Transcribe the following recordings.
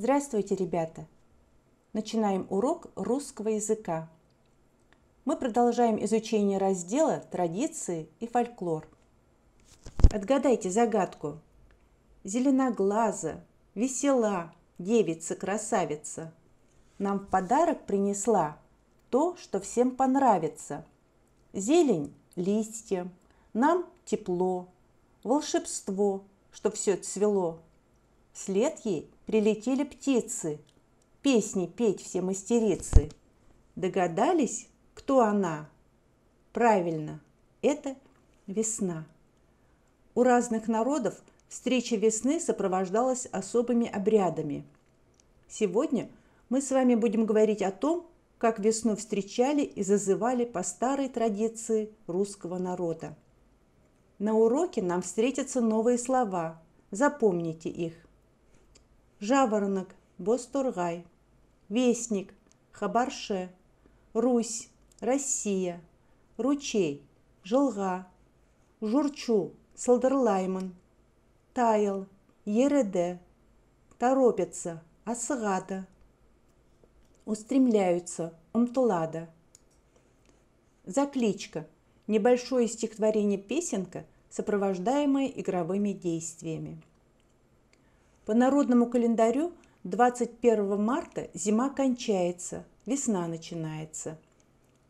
Здравствуйте, ребята! Начинаем урок русского языка. Мы продолжаем изучение раздела «Традиции и фольклор». Отгадайте загадку. Зеленоглаза, весела, девица-красавица. Нам в подарок принесла то, что всем понравится. Зелень – листья, нам тепло, волшебство, что все цвело. След ей прилетели птицы, песни петь все мастерицы. Догадались, кто она? Правильно, это весна. У разных народов встреча весны сопровождалась особыми обрядами. Сегодня мы с вами будем говорить о том, как весну встречали и зазывали по старой традиции русского народа. На уроке нам встретятся новые слова. Запомните их. Жаворонок, Босторгай, Вестник, Хабарше, Русь, Россия, Ручей, Жылға, Журчу, Сылдырлаймын, Тайл, Ереде, Торопятся, Асығады, Устремляются, Умтулада. Закличка. Небольшое стихотворение-песенка, сопровождаемое игровыми действиями. По народному календарю 21 марта зима кончается, весна начинается.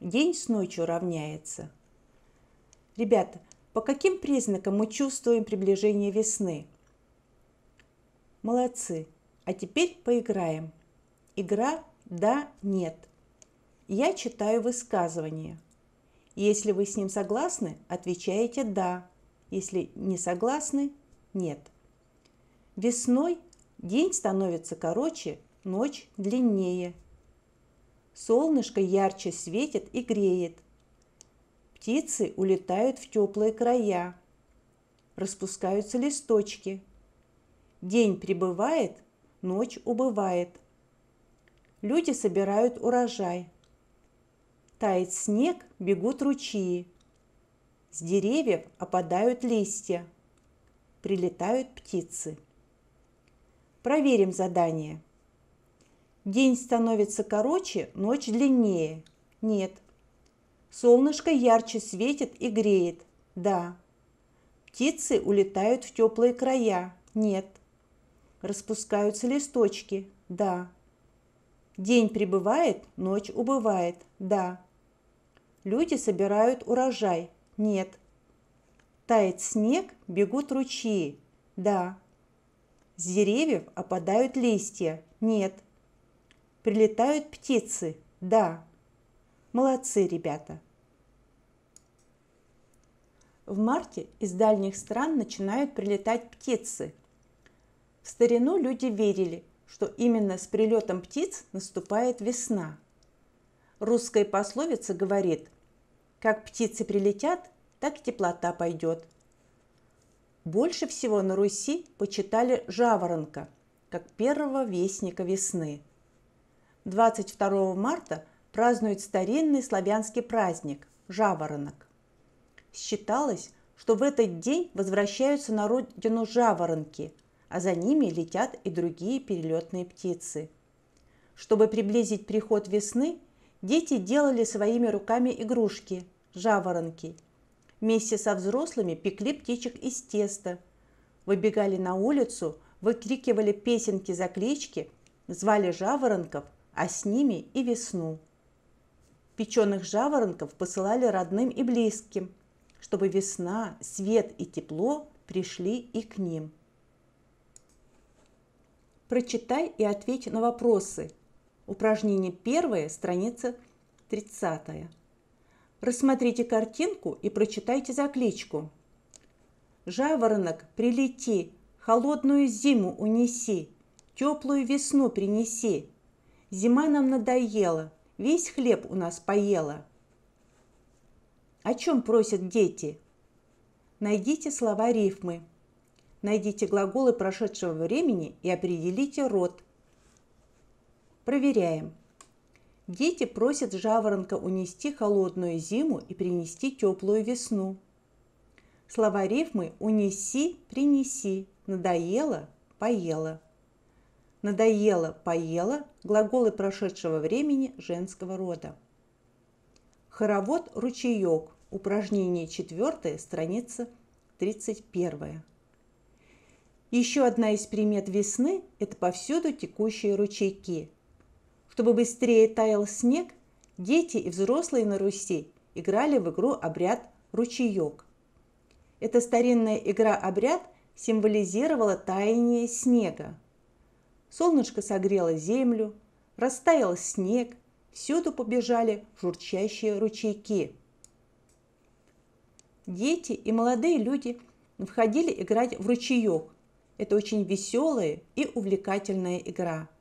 День с ночью равняется. Ребята, по каким признакам мы чувствуем приближение весны? Молодцы. А теперь поиграем. Игра «Да, нет». Я читаю высказывание. Если вы с ним согласны, отвечаете «да». Если не согласны – нет. Весной день становится короче, ночь длиннее. Солнышко ярче светит и греет. Птицы улетают в теплые края. Распускаются листочки. День прибывает, ночь убывает. Люди собирают урожай. Тает снег, бегут ручьи. С деревьев опадают листья. Прилетают птицы. Проверим задание. День становится короче, ночь длиннее. Нет. Солнышко ярче светит и греет. Да. Птицы улетают в теплые края. Нет. Распускаются листочки. Да. День прибывает, ночь убывает. Да. Люди собирают урожай. Нет. Тает снег, бегут ручьи. Да. С деревьев опадают листья? Нет. Прилетают птицы? Да. Молодцы, ребята. В марте из дальних стран начинают прилетать птицы. В старину люди верили, что именно с прилетом птиц наступает весна. Русская пословица говорит, как птицы прилетят, так и теплота пойдет – больше всего на Руси почитали жаворонка, как первого вестника весны. 22 марта празднуют старинный славянский праздник – жаворонок. Считалось, что в этот день возвращаются на родину жаворонки, а за ними летят и другие перелетные птицы. Чтобы приблизить приход весны, дети делали своими руками игрушки – жаворонки – Вместе со взрослыми пекли птичек из теста. Выбегали на улицу, выкрикивали песенки-заклички, звали жаворонков, а с ними и весну. Печеных жаворонков посылали родным и близким, чтобы весна, свет и тепло пришли и к ним. Прочитай и ответь на вопросы. Упражнение первое, страница 30. Рассмотрите картинку и прочитайте закличку. Жаворонок, прилети, холодную зиму унеси, теплую весну принеси. Зима нам надоела, весь хлеб у нас поела. О чем просят дети? Найдите слова рифмы. Найдите глаголы прошедшего времени и определите род. Проверяем. Дети просят жаворонка унести холодную зиму и принести теплую весну. Слова рифмы «унеси», «принеси», «надоело», «поела». «Надоело», «поела» – глаголы прошедшего времени женского рода. Хоровод «Ручеек» – упражнение 4, страница 31. Еще одна из примет весны – это повсюду текущие ручейки – чтобы быстрее таял снег, дети и взрослые на Руси играли в игру «Обряд ручеек». Эта старинная игра «Обряд» символизировала таяние снега. Солнышко согрело землю, растаял снег, всюду побежали журчащие ручейки. Дети и молодые люди входили играть в ручеек. Это очень веселая и увлекательная игра –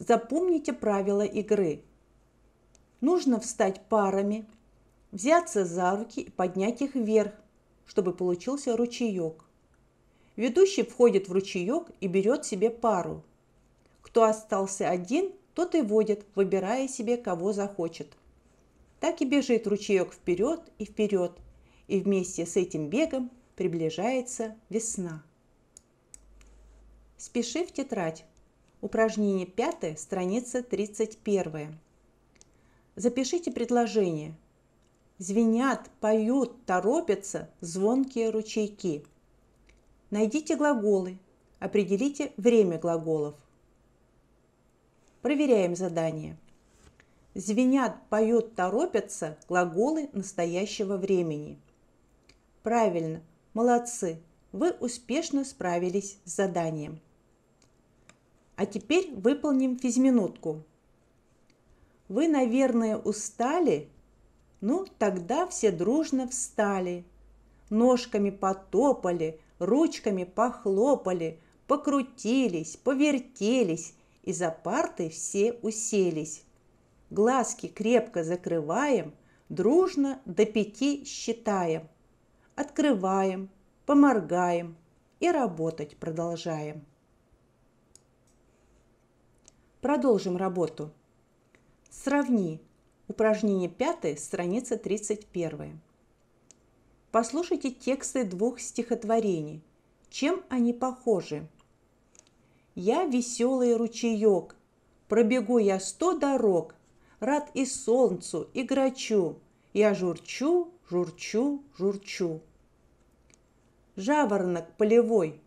Запомните правила игры. Нужно встать парами, взяться за руки и поднять их вверх, чтобы получился ручеек. Ведущий входит в ручеек и берет себе пару. Кто остался один, тот и водит, выбирая себе, кого захочет. Так и бежит ручеек вперед и вперед, и вместе с этим бегом приближается весна. Спеши в тетрадь. Упражнение пятое, страница 31. Запишите предложение. Звенят, поют, торопятся звонкие ручейки. Найдите глаголы. Определите время глаголов. Проверяем задание. Звенят, поют, торопятся глаголы настоящего времени. Правильно, молодцы, вы успешно справились с заданием. А теперь выполним физминутку. Вы, наверное, устали? Ну, тогда все дружно встали. Ножками потопали, ручками похлопали, покрутились, повертелись, и за парты все уселись. Глазки крепко закрываем, дружно до пяти считаем. Открываем, поморгаем и работать продолжаем. Продолжим работу. Сравни упражнение 5, страница 31. Послушайте тексты двух стихотворений. Чем они похожи? Я веселый ручеек, пробегу я сто дорог, рад и солнцу, и грачу, я журчу, журчу, журчу. Жаворонок полевой,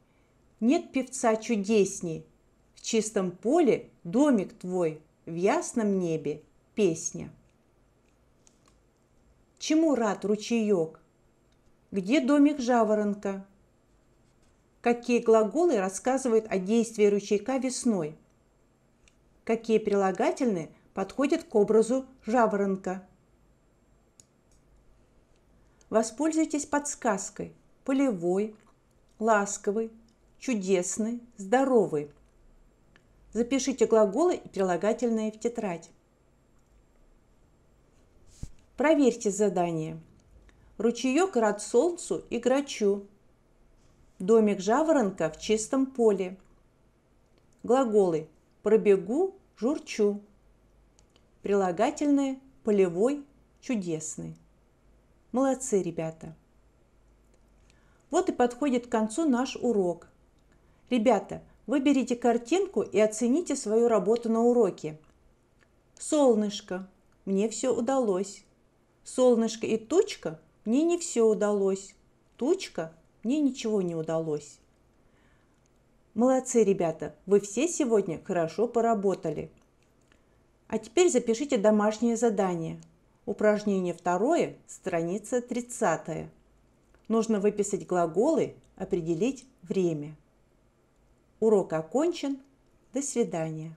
нет певца чудесней, в чистом поле Домик твой в ясном небе – песня. Чему рад ручеек? Где домик жаворонка? Какие глаголы рассказывают о действии ручейка весной? Какие прилагательные подходят к образу жаворонка? Воспользуйтесь подсказкой – полевой, ласковый, чудесный, здоровый – Запишите глаголы и прилагательные в тетрадь. Проверьте задание. Ручеек рад солнцу и грачу. Домик жаворонка в чистом поле. Глаголы «пробегу», «журчу». Прилагательные: «полевой», «чудесный». Молодцы, ребята! Вот и подходит к концу наш урок. Ребята – Выберите картинку и оцените свою работу на уроке. Солнышко. Мне все удалось. Солнышко и тучка. Мне не все удалось. Тучка. Мне ничего не удалось. Молодцы, ребята. Вы все сегодня хорошо поработали. А теперь запишите домашнее задание. Упражнение второе, страница 30. Нужно выписать глаголы, определить время. Урок окончен. До свидания.